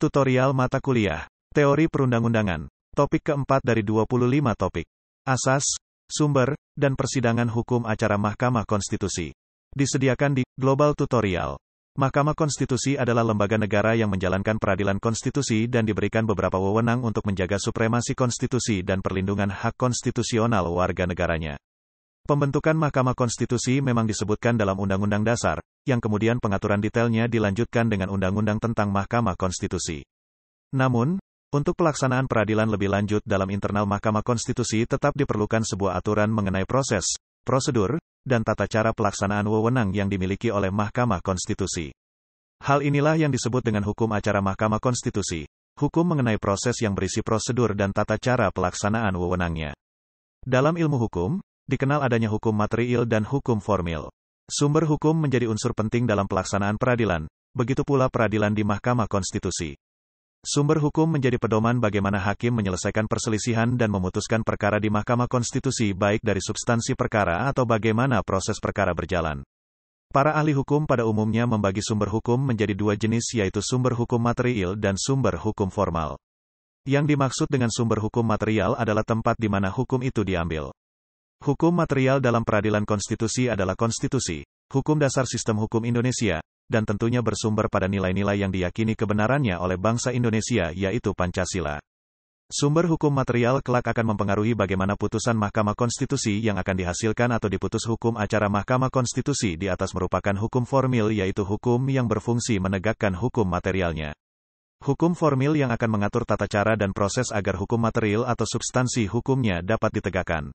Tutorial mata kuliah. Teori perundang-undangan. Topik keempat dari 25 topik. Asas, sumber, dan persidangan hukum acara Mahkamah Konstitusi. Disediakan di Global Tutorial. Mahkamah Konstitusi adalah lembaga negara yang menjalankan peradilan konstitusi dan diberikan beberapa wewenang untuk menjaga supremasi konstitusi dan perlindungan hak konstitusional warga negaranya. Pembentukan Mahkamah Konstitusi memang disebutkan dalam Undang-Undang Dasar, yang kemudian pengaturan detailnya dilanjutkan dengan Undang-Undang tentang Mahkamah Konstitusi. Namun, untuk pelaksanaan peradilan lebih lanjut dalam internal Mahkamah Konstitusi tetap diperlukan sebuah aturan mengenai proses, prosedur, dan tata cara pelaksanaan wewenang yang dimiliki oleh Mahkamah Konstitusi. Hal inilah yang disebut dengan hukum acara Mahkamah Konstitusi, hukum mengenai proses yang berisi prosedur dan tata cara pelaksanaan wewenangnya. Dalam ilmu hukum, dikenal adanya hukum materiil dan hukum formil. Sumber hukum menjadi unsur penting dalam pelaksanaan peradilan, begitu pula peradilan di Mahkamah Konstitusi. Sumber hukum menjadi pedoman bagaimana hakim menyelesaikan perselisihan dan memutuskan perkara di Mahkamah Konstitusi baik dari substansi perkara atau bagaimana proses perkara berjalan. Para ahli hukum pada umumnya membagi sumber hukum menjadi dua jenis yaitu sumber hukum material dan sumber hukum formal. Yang dimaksud dengan sumber hukum material adalah tempat di mana hukum itu diambil. Hukum material dalam peradilan konstitusi adalah konstitusi, hukum dasar sistem hukum Indonesia, dan tentunya bersumber pada nilai-nilai yang diyakini kebenarannya oleh bangsa Indonesia yaitu Pancasila. Sumber hukum material kelak akan mempengaruhi bagaimana putusan Mahkamah Konstitusi yang akan dihasilkan atau diputus hukum acara Mahkamah Konstitusi di atas merupakan hukum formil yaitu hukum yang berfungsi menegakkan hukum materialnya. Hukum formil yang akan mengatur tata cara dan proses agar hukum material atau substansi hukumnya dapat ditegakkan.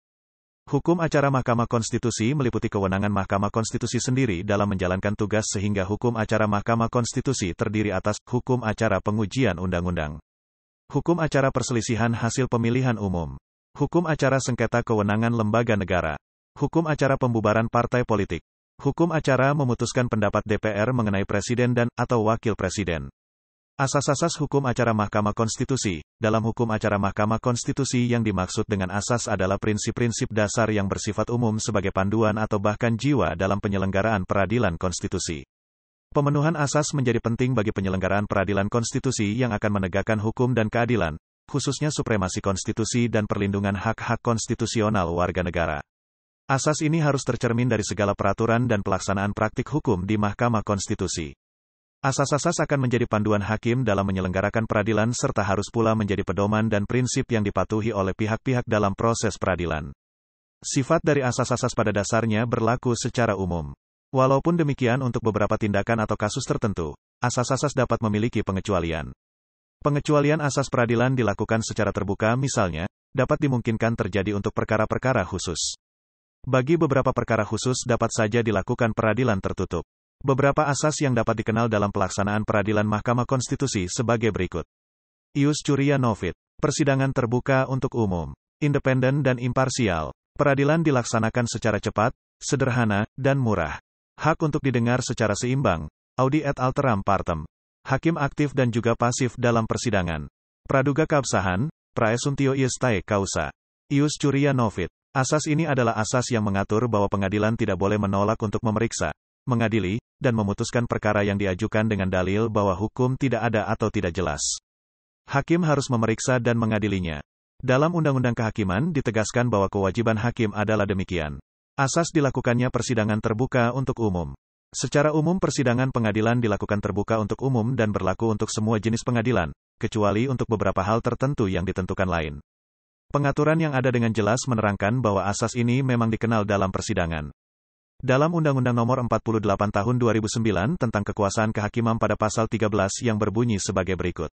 Hukum acara Mahkamah Konstitusi meliputi kewenangan Mahkamah Konstitusi sendiri dalam menjalankan tugas sehingga hukum acara Mahkamah Konstitusi terdiri atas hukum acara pengujian undang-undang, hukum acara perselisihan hasil pemilihan umum, hukum acara sengketa kewenangan lembaga negara, hukum acara pembubaran partai politik, hukum acara memutuskan pendapat DPR mengenai presiden dan/atau wakil presiden. Asas-asas hukum acara Mahkamah Konstitusi, dalam hukum acara Mahkamah Konstitusi yang dimaksud dengan asas adalah prinsip-prinsip dasar yang bersifat umum sebagai panduan atau bahkan jiwa dalam penyelenggaraan peradilan konstitusi. Pemenuhan asas menjadi penting bagi penyelenggaraan peradilan konstitusi yang akan menegakkan hukum dan keadilan, khususnya supremasi konstitusi dan perlindungan hak-hak konstitusional warga negara. Asas ini harus tercermin dari segala peraturan dan pelaksanaan praktik hukum di Mahkamah Konstitusi. Asas-asas akan menjadi panduan hakim dalam menyelenggarakan peradilan serta harus pula menjadi pedoman dan prinsip yang dipatuhi oleh pihak-pihak dalam proses peradilan. Sifat dari asas-asas pada dasarnya berlaku secara umum. Walaupun demikian untuk beberapa tindakan atau kasus tertentu, asas-asas dapat memiliki pengecualian. Pengecualian asas peradilan dilakukan secara terbuka misalnya, dapat dimungkinkan terjadi untuk perkara-perkara khusus. Bagi beberapa perkara khusus dapat saja dilakukan peradilan tertutup. Beberapa asas yang dapat dikenal dalam pelaksanaan peradilan Mahkamah Konstitusi sebagai berikut. Ius Curia Novit. Persidangan terbuka untuk umum, independen dan imparsial. Peradilan dilaksanakan secara cepat, sederhana, dan murah. Hak untuk didengar secara seimbang. Audi et alteram partem. Hakim aktif dan juga pasif dalam persidangan. Praduga keabsahan, praesuntio iestae causa. Ius curia novit. Asas ini adalah asas yang mengatur bahwa pengadilan tidak boleh menolak untuk memeriksa, mengadili, dan memutuskan perkara yang diajukan dengan dalil bahwa hukum tidak ada atau tidak jelas. Hakim harus memeriksa dan mengadilinya. Dalam Undang-Undang Kehakiman ditegaskan bahwa kewajiban hakim adalah demikian. Asas dilakukannya persidangan terbuka untuk umum. Secara umum persidangan pengadilan dilakukan terbuka untuk umum dan berlaku untuk semua jenis pengadilan, kecuali untuk beberapa hal tertentu yang ditentukan lain. Pengaturan yang ada dengan jelas menerangkan bahwa asas ini memang dikenal dalam persidangan. Dalam Undang-Undang Nomor 48 Tahun 2009 tentang Kekuasaan Kehakiman pada pasal 13 yang berbunyi sebagai berikut.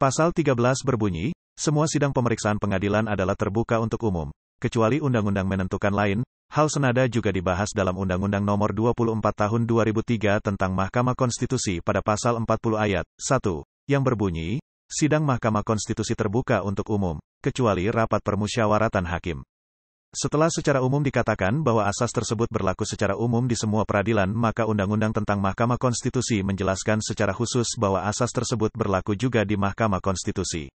Pasal 13 berbunyi, semua sidang pemeriksaan pengadilan adalah terbuka untuk umum, kecuali undang-undang menentukan lain. Hal senada juga dibahas dalam Undang-Undang Nomor 24 Tahun 2003 tentang Mahkamah Konstitusi pada pasal 40 ayat 1 yang berbunyi, sidang Mahkamah Konstitusi terbuka untuk umum, kecuali rapat permusyawaratan hakim. Setelah secara umum dikatakan bahwa asas tersebut berlaku secara umum di semua peradilan, maka Undang-Undang tentang Mahkamah Konstitusi menjelaskan secara khusus bahwa asas tersebut berlaku juga di Mahkamah Konstitusi.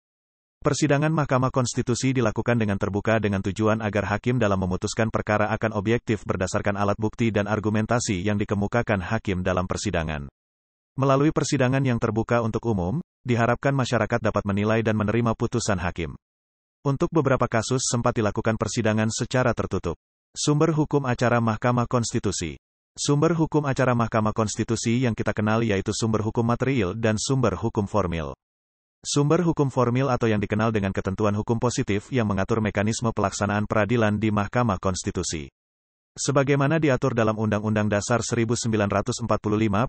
Persidangan Mahkamah Konstitusi dilakukan dengan terbuka dengan tujuan agar hakim dalam memutuskan perkara akan objektif berdasarkan alat bukti dan argumentasi yang dikemukakan hakim dalam persidangan. Melalui persidangan yang terbuka untuk umum, diharapkan masyarakat dapat menilai dan menerima putusan hakim. Untuk beberapa kasus sempat dilakukan persidangan secara tertutup. Sumber hukum acara Mahkamah Konstitusi. Sumber hukum acara Mahkamah Konstitusi yang kita kenal yaitu sumber hukum material dan sumber hukum formil. Sumber hukum formil atau yang dikenal dengan ketentuan hukum positif yang mengatur mekanisme pelaksanaan peradilan di Mahkamah Konstitusi. Sebagaimana diatur dalam Undang-Undang Dasar 1945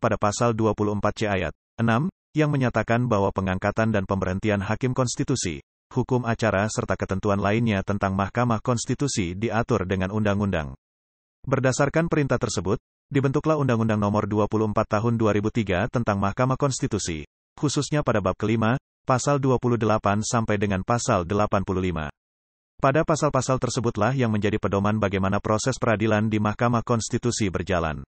pada pasal 24C ayat 6, yang menyatakan bahwa pengangkatan dan pemberhentian hakim konstitusi hukum acara serta ketentuan lainnya tentang Mahkamah Konstitusi diatur dengan undang-undang. Berdasarkan perintah tersebut, dibentuklah Undang-Undang Nomor 24 Tahun 2003 tentang Mahkamah Konstitusi, khususnya pada bab kelima, pasal 28 sampai dengan pasal 85. Pada pasal-pasal tersebutlah yang menjadi pedoman bagaimana proses peradilan di Mahkamah Konstitusi berjalan.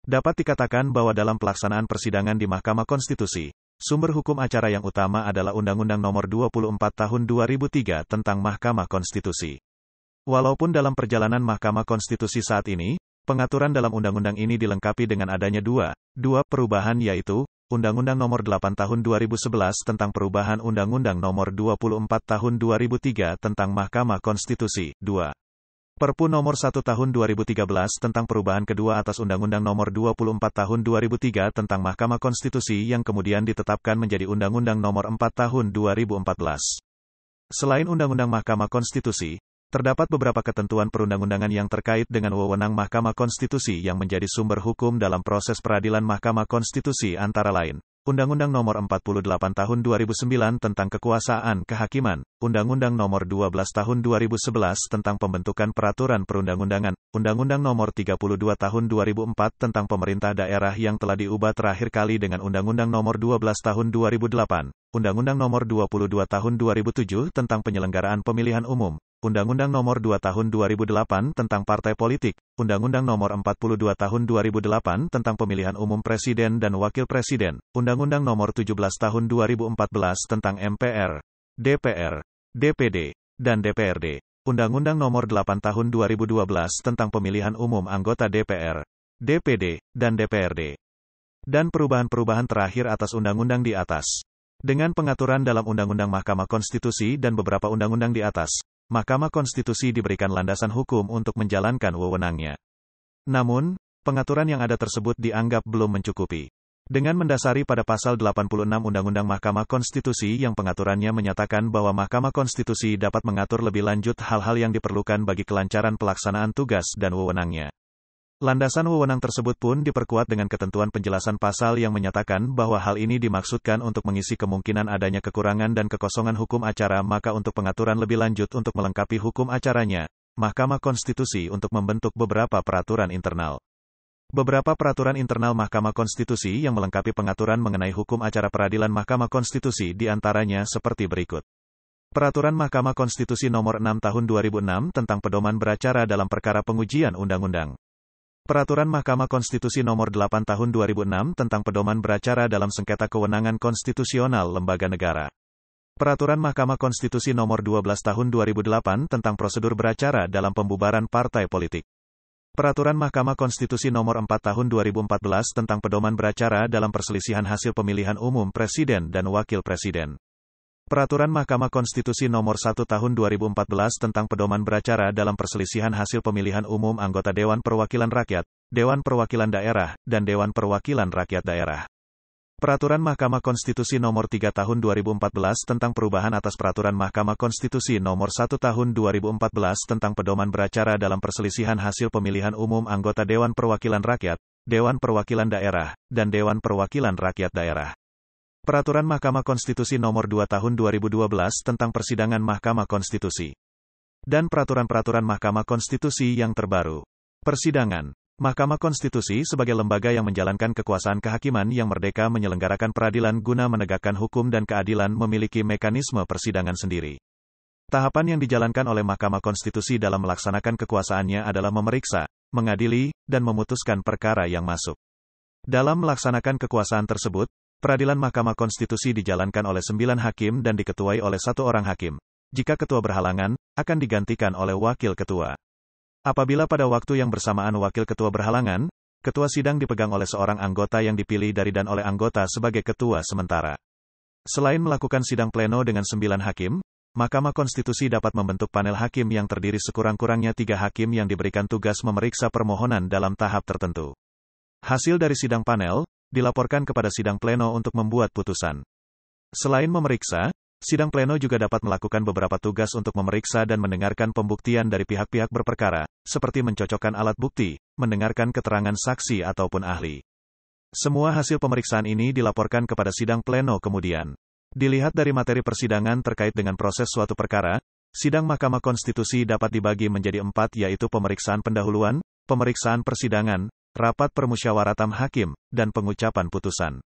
Dapat dikatakan bahwa dalam pelaksanaan persidangan di Mahkamah Konstitusi, Sumber hukum acara yang utama adalah Undang-Undang Nomor 24 Tahun 2003 tentang Mahkamah Konstitusi. Walaupun dalam perjalanan Mahkamah Konstitusi saat ini, pengaturan dalam undang-undang ini dilengkapi dengan adanya dua, dua perubahan yaitu, Undang-Undang Nomor 8 Tahun 2011 tentang perubahan Undang-Undang Nomor 24 Tahun 2003 tentang Mahkamah Konstitusi, 2. Perpu nomor 1 tahun 2013 tentang perubahan kedua atas Undang-Undang nomor 24 tahun 2003 tentang Mahkamah Konstitusi yang kemudian ditetapkan menjadi Undang-Undang nomor 4 tahun 2014. Selain Undang-Undang Mahkamah Konstitusi, terdapat beberapa ketentuan perundang-undangan yang terkait dengan wewenang Mahkamah Konstitusi yang menjadi sumber hukum dalam proses peradilan Mahkamah Konstitusi antara lain. Undang-Undang Nomor 48 Tahun 2009 tentang Kekuasaan Kehakiman, Undang-Undang Nomor 12 Tahun 2011 tentang Pembentukan Peraturan Perundang-undangan, Undang-Undang Nomor 32 Tahun 2004 tentang Pemerintah Daerah yang telah diubah terakhir kali dengan Undang-Undang Nomor 12 Tahun 2008, Undang-Undang Nomor 22 Tahun 2007 tentang Penyelenggaraan Pemilihan Umum, Undang-Undang Nomor 2 Tahun 2008 tentang Partai Politik, Undang-Undang Nomor 42 Tahun 2008 tentang Pemilihan Umum Presiden dan Wakil Presiden, Undang-Undang Nomor 17 Tahun 2014 tentang MPR, DPR, DPD, dan DPRD, Undang-Undang Nomor 8 Tahun 2012 tentang Pemilihan Umum Anggota DPR, DPD, dan DPRD, dan perubahan-perubahan terakhir atas undang-undang di atas. Dengan pengaturan dalam Undang-Undang Mahkamah Konstitusi dan beberapa undang-undang di atas, Mahkamah Konstitusi diberikan landasan hukum untuk menjalankan wewenangnya. Namun, pengaturan yang ada tersebut dianggap belum mencukupi. Dengan mendasari pada pasal 86 Undang-Undang Mahkamah Konstitusi yang pengaturannya menyatakan bahwa Mahkamah Konstitusi dapat mengatur lebih lanjut hal-hal yang diperlukan bagi kelancaran pelaksanaan tugas dan wewenangnya. Landasan wewenang tersebut pun diperkuat dengan ketentuan penjelasan pasal yang menyatakan bahwa hal ini dimaksudkan untuk mengisi kemungkinan adanya kekurangan dan kekosongan hukum acara maka untuk pengaturan lebih lanjut untuk melengkapi hukum acaranya, Mahkamah Konstitusi untuk membentuk beberapa peraturan internal. Beberapa peraturan internal Mahkamah Konstitusi yang melengkapi pengaturan mengenai hukum acara peradilan Mahkamah Konstitusi diantaranya seperti berikut. Peraturan Mahkamah Konstitusi Nomor 6 Tahun 2006 tentang pedoman beracara dalam perkara pengujian undang-undang. Peraturan Mahkamah Konstitusi Nomor 8 Tahun 2006 tentang pedoman beracara dalam sengketa kewenangan konstitusional lembaga negara. Peraturan Mahkamah Konstitusi Nomor 12 Tahun 2008 tentang prosedur beracara dalam pembubaran partai politik. Peraturan Mahkamah Konstitusi Nomor 4 Tahun 2014 tentang pedoman beracara dalam perselisihan hasil pemilihan umum presiden dan wakil presiden. Peraturan Mahkamah Konstitusi Nomor 1 Tahun 2014 tentang pedoman beracara dalam perselisihan hasil pemilihan umum anggota Dewan Perwakilan Rakyat, Dewan Perwakilan Daerah, dan Dewan Perwakilan Rakyat Daerah. Peraturan Mahkamah Konstitusi Nomor 3 Tahun 2014 tentang perubahan atas Peraturan Mahkamah Konstitusi Nomor 1 Tahun 2014 tentang pedoman beracara dalam perselisihan hasil pemilihan umum anggota Dewan Perwakilan Rakyat, Dewan Perwakilan Daerah, dan Dewan Perwakilan Rakyat Daerah. Peraturan Mahkamah Konstitusi Nomor 2 Tahun 2012 tentang Persidangan Mahkamah Konstitusi. Dan peraturan-peraturan Mahkamah Konstitusi yang terbaru. Persidangan. Mahkamah Konstitusi sebagai lembaga yang menjalankan kekuasaan kehakiman yang merdeka menyelenggarakan peradilan guna menegakkan hukum dan keadilan memiliki mekanisme persidangan sendiri. Tahapan yang dijalankan oleh Mahkamah Konstitusi dalam melaksanakan kekuasaannya adalah memeriksa, mengadili, dan memutuskan perkara yang masuk. Dalam melaksanakan kekuasaan tersebut, Peradilan Mahkamah Konstitusi dijalankan oleh sembilan hakim dan diketuai oleh satu orang hakim. Jika ketua berhalangan, akan digantikan oleh wakil ketua. Apabila pada waktu yang bersamaan wakil ketua berhalangan, ketua sidang dipegang oleh seorang anggota yang dipilih dari dan oleh anggota sebagai ketua sementara. Selain melakukan sidang pleno dengan sembilan hakim, Mahkamah Konstitusi dapat membentuk panel hakim yang terdiri sekurang-kurangnya tiga hakim yang diberikan tugas memeriksa permohonan dalam tahap tertentu. Hasil dari sidang panel, dilaporkan kepada sidang pleno untuk membuat putusan. Selain memeriksa, sidang pleno juga dapat melakukan beberapa tugas untuk memeriksa dan mendengarkan pembuktian dari pihak-pihak berperkara, seperti mencocokkan alat bukti, mendengarkan keterangan saksi ataupun ahli. Semua hasil pemeriksaan ini dilaporkan kepada sidang pleno kemudian. Dilihat dari materi persidangan terkait dengan proses suatu perkara, sidang Mahkamah Konstitusi dapat dibagi menjadi empat yaitu pemeriksaan pendahuluan, pemeriksaan persidangan, rapat permusyawaratan hakim, dan pengucapan putusan.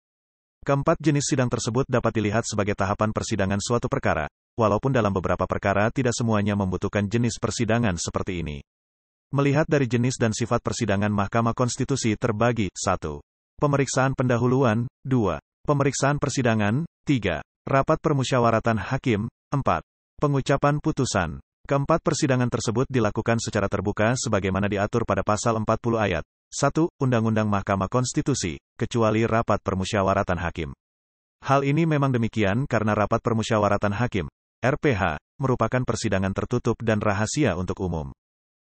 Keempat jenis sidang tersebut dapat dilihat sebagai tahapan persidangan suatu perkara, walaupun dalam beberapa perkara tidak semuanya membutuhkan jenis persidangan seperti ini. Melihat dari jenis dan sifat persidangan Mahkamah Konstitusi terbagi, 1. Pemeriksaan pendahuluan, 2. Pemeriksaan persidangan, 3. Rapat permusyawaratan hakim, 4. Pengucapan putusan. Keempat persidangan tersebut dilakukan secara terbuka sebagaimana diatur pada pasal 40 ayat 1. Undang-Undang Mahkamah Konstitusi, kecuali rapat permusyawaratan hakim. Hal ini memang demikian karena rapat permusyawaratan hakim, RPH, merupakan persidangan tertutup dan rahasia untuk umum.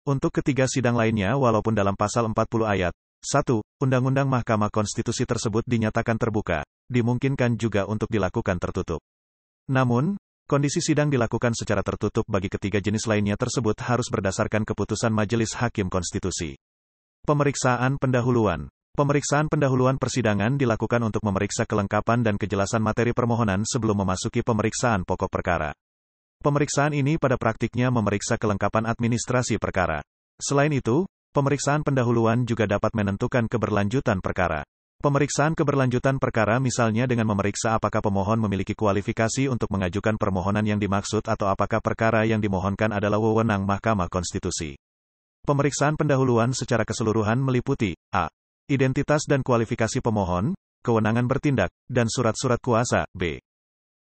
Untuk ketiga sidang lainnya walaupun dalam pasal 40 ayat 1. Undang-Undang Mahkamah Konstitusi tersebut dinyatakan terbuka, dimungkinkan juga untuk dilakukan tertutup. Namun, kondisi sidang dilakukan secara tertutup bagi ketiga jenis lainnya tersebut harus berdasarkan keputusan Majelis Hakim Konstitusi. Pemeriksaan pendahuluan. Pemeriksaan pendahuluan persidangan dilakukan untuk memeriksa kelengkapan dan kejelasan materi permohonan sebelum memasuki pemeriksaan pokok perkara. Pemeriksaan ini pada praktiknya memeriksa kelengkapan administrasi perkara. Selain itu, pemeriksaan pendahuluan juga dapat menentukan keberlanjutan perkara. Pemeriksaan keberlanjutan perkara misalnya dengan memeriksa apakah pemohon memiliki kualifikasi untuk mengajukan permohonan yang dimaksud atau apakah perkara yang dimohonkan adalah wewenang Mahkamah Konstitusi. Pemeriksaan pendahuluan secara keseluruhan meliputi a. Identitas dan kualifikasi pemohon, kewenangan bertindak, dan surat-surat kuasa, b.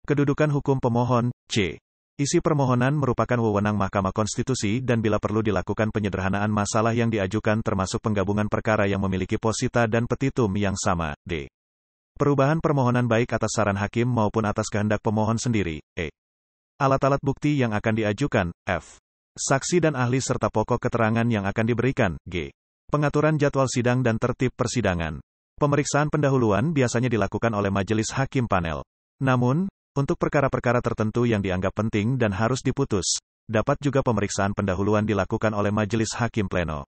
Kedudukan hukum pemohon, c. Isi permohonan merupakan wewenang Mahkamah Konstitusi dan bila perlu dilakukan penyederhanaan masalah yang diajukan termasuk penggabungan perkara yang memiliki posita dan petitum yang sama, d. Perubahan permohonan baik atas saran hakim maupun atas kehendak pemohon sendiri, e. Alat-alat bukti yang akan diajukan, f saksi dan ahli serta pokok keterangan yang akan diberikan, g. Pengaturan jadwal sidang dan tertib persidangan. Pemeriksaan pendahuluan biasanya dilakukan oleh majelis hakim panel. Namun, untuk perkara-perkara tertentu yang dianggap penting dan harus diputus, dapat juga pemeriksaan pendahuluan dilakukan oleh majelis hakim pleno.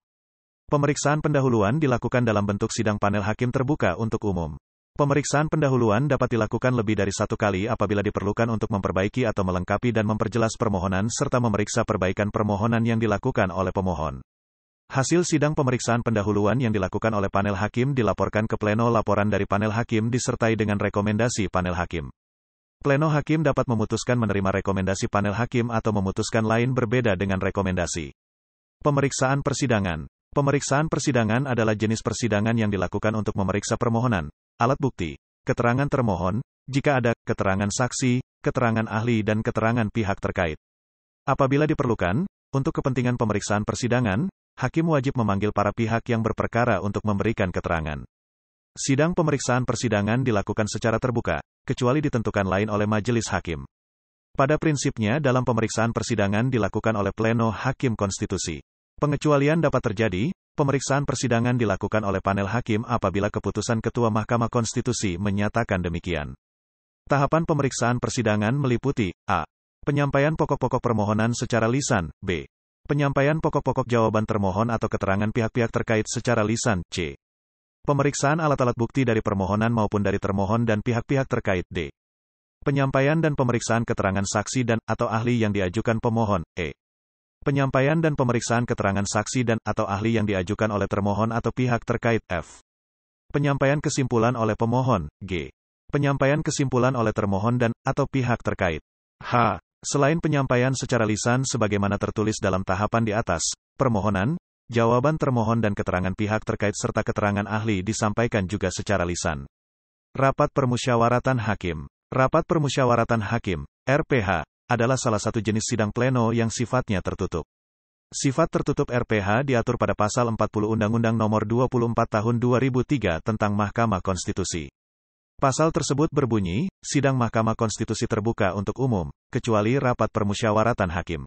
Pemeriksaan pendahuluan dilakukan dalam bentuk sidang panel hakim terbuka untuk umum. Pemeriksaan pendahuluan dapat dilakukan lebih dari satu kali apabila diperlukan untuk memperbaiki atau melengkapi dan memperjelas permohonan serta memeriksa perbaikan permohonan yang dilakukan oleh pemohon. Hasil sidang pemeriksaan pendahuluan yang dilakukan oleh panel hakim dilaporkan ke pleno laporan dari panel hakim disertai dengan rekomendasi panel hakim. Pleno hakim dapat memutuskan menerima rekomendasi panel hakim atau memutuskan lain berbeda dengan rekomendasi. Pemeriksaan persidangan Pemeriksaan persidangan adalah jenis persidangan yang dilakukan untuk memeriksa permohonan, Alat bukti. Keterangan termohon, jika ada, keterangan saksi, keterangan ahli dan keterangan pihak terkait. Apabila diperlukan, untuk kepentingan pemeriksaan persidangan, hakim wajib memanggil para pihak yang berperkara untuk memberikan keterangan. Sidang pemeriksaan persidangan dilakukan secara terbuka, kecuali ditentukan lain oleh majelis hakim. Pada prinsipnya dalam pemeriksaan persidangan dilakukan oleh pleno hakim konstitusi. Pengecualian dapat terjadi, pemeriksaan persidangan dilakukan oleh panel hakim apabila keputusan Ketua Mahkamah Konstitusi menyatakan demikian. Tahapan pemeriksaan persidangan meliputi A. Penyampaian pokok-pokok permohonan secara lisan, B. Penyampaian pokok-pokok jawaban termohon atau keterangan pihak-pihak terkait secara lisan, C. Pemeriksaan alat-alat bukti dari permohonan maupun dari termohon dan pihak-pihak terkait, D. Penyampaian dan pemeriksaan keterangan saksi dan atau ahli yang diajukan pemohon, E penyampaian dan pemeriksaan keterangan saksi dan atau ahli yang diajukan oleh termohon atau pihak terkait F. Penyampaian kesimpulan oleh pemohon G. Penyampaian kesimpulan oleh termohon dan atau pihak terkait H. Selain penyampaian secara lisan sebagaimana tertulis dalam tahapan di atas, permohonan, jawaban termohon dan keterangan pihak terkait serta keterangan ahli disampaikan juga secara lisan. Rapat Permusyawaratan Hakim Rapat Permusyawaratan Hakim, RPH, adalah salah satu jenis sidang pleno yang sifatnya tertutup. Sifat tertutup RPH diatur pada pasal 40 Undang-Undang Nomor 24 Tahun 2003 tentang Mahkamah Konstitusi. Pasal tersebut berbunyi, sidang Mahkamah Konstitusi terbuka untuk umum, kecuali rapat permusyawaratan hakim.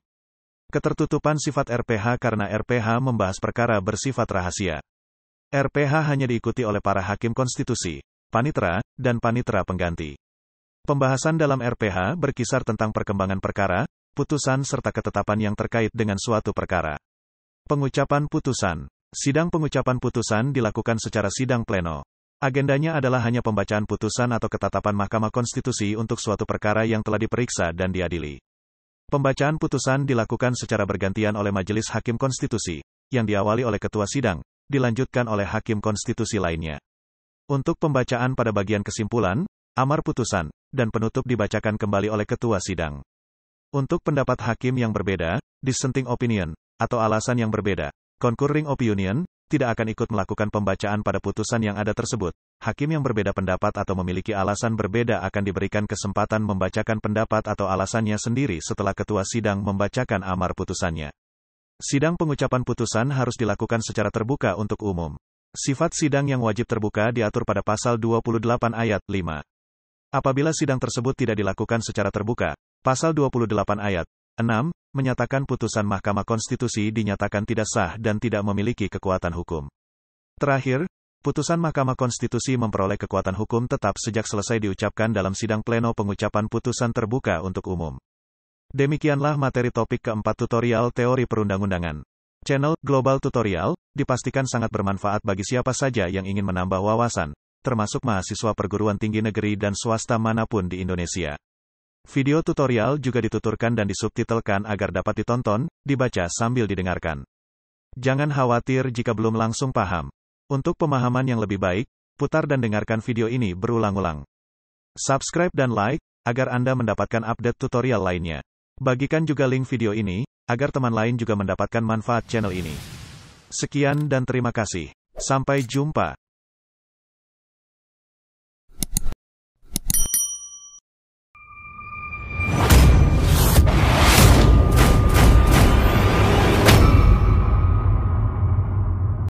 Ketertutupan sifat RPH karena RPH membahas perkara bersifat rahasia. RPH hanya diikuti oleh para hakim konstitusi, panitra, dan panitra pengganti. Pembahasan dalam RPH berkisar tentang perkembangan perkara, putusan serta ketetapan yang terkait dengan suatu perkara. Pengucapan putusan. Sidang pengucapan putusan dilakukan secara sidang pleno. Agendanya adalah hanya pembacaan putusan atau ketetapan Mahkamah Konstitusi untuk suatu perkara yang telah diperiksa dan diadili. Pembacaan putusan dilakukan secara bergantian oleh Majelis Hakim Konstitusi, yang diawali oleh Ketua Sidang, dilanjutkan oleh Hakim Konstitusi lainnya. Untuk pembacaan pada bagian kesimpulan, Amar putusan, dan penutup dibacakan kembali oleh ketua sidang. Untuk pendapat hakim yang berbeda, dissenting opinion, atau alasan yang berbeda, concurring opinion, tidak akan ikut melakukan pembacaan pada putusan yang ada tersebut. Hakim yang berbeda pendapat atau memiliki alasan berbeda akan diberikan kesempatan membacakan pendapat atau alasannya sendiri setelah ketua sidang membacakan amar putusannya. Sidang pengucapan putusan harus dilakukan secara terbuka untuk umum. Sifat sidang yang wajib terbuka diatur pada pasal 28 ayat 5. Apabila sidang tersebut tidak dilakukan secara terbuka, pasal 28 ayat 6 menyatakan putusan Mahkamah Konstitusi dinyatakan tidak sah dan tidak memiliki kekuatan hukum. Terakhir, putusan Mahkamah Konstitusi memperoleh kekuatan hukum tetap sejak selesai diucapkan dalam sidang pleno pengucapan putusan terbuka untuk umum. Demikianlah materi topik keempat tutorial teori perundang-undangan. Channel Global Tutorial dipastikan sangat bermanfaat bagi siapa saja yang ingin menambah wawasan termasuk mahasiswa perguruan tinggi negeri dan swasta manapun di Indonesia. Video tutorial juga dituturkan dan disubtitelkan agar dapat ditonton, dibaca sambil didengarkan. Jangan khawatir jika belum langsung paham. Untuk pemahaman yang lebih baik, putar dan dengarkan video ini berulang-ulang. Subscribe dan like, agar Anda mendapatkan update tutorial lainnya. Bagikan juga link video ini, agar teman lain juga mendapatkan manfaat channel ini. Sekian dan terima kasih. Sampai jumpa.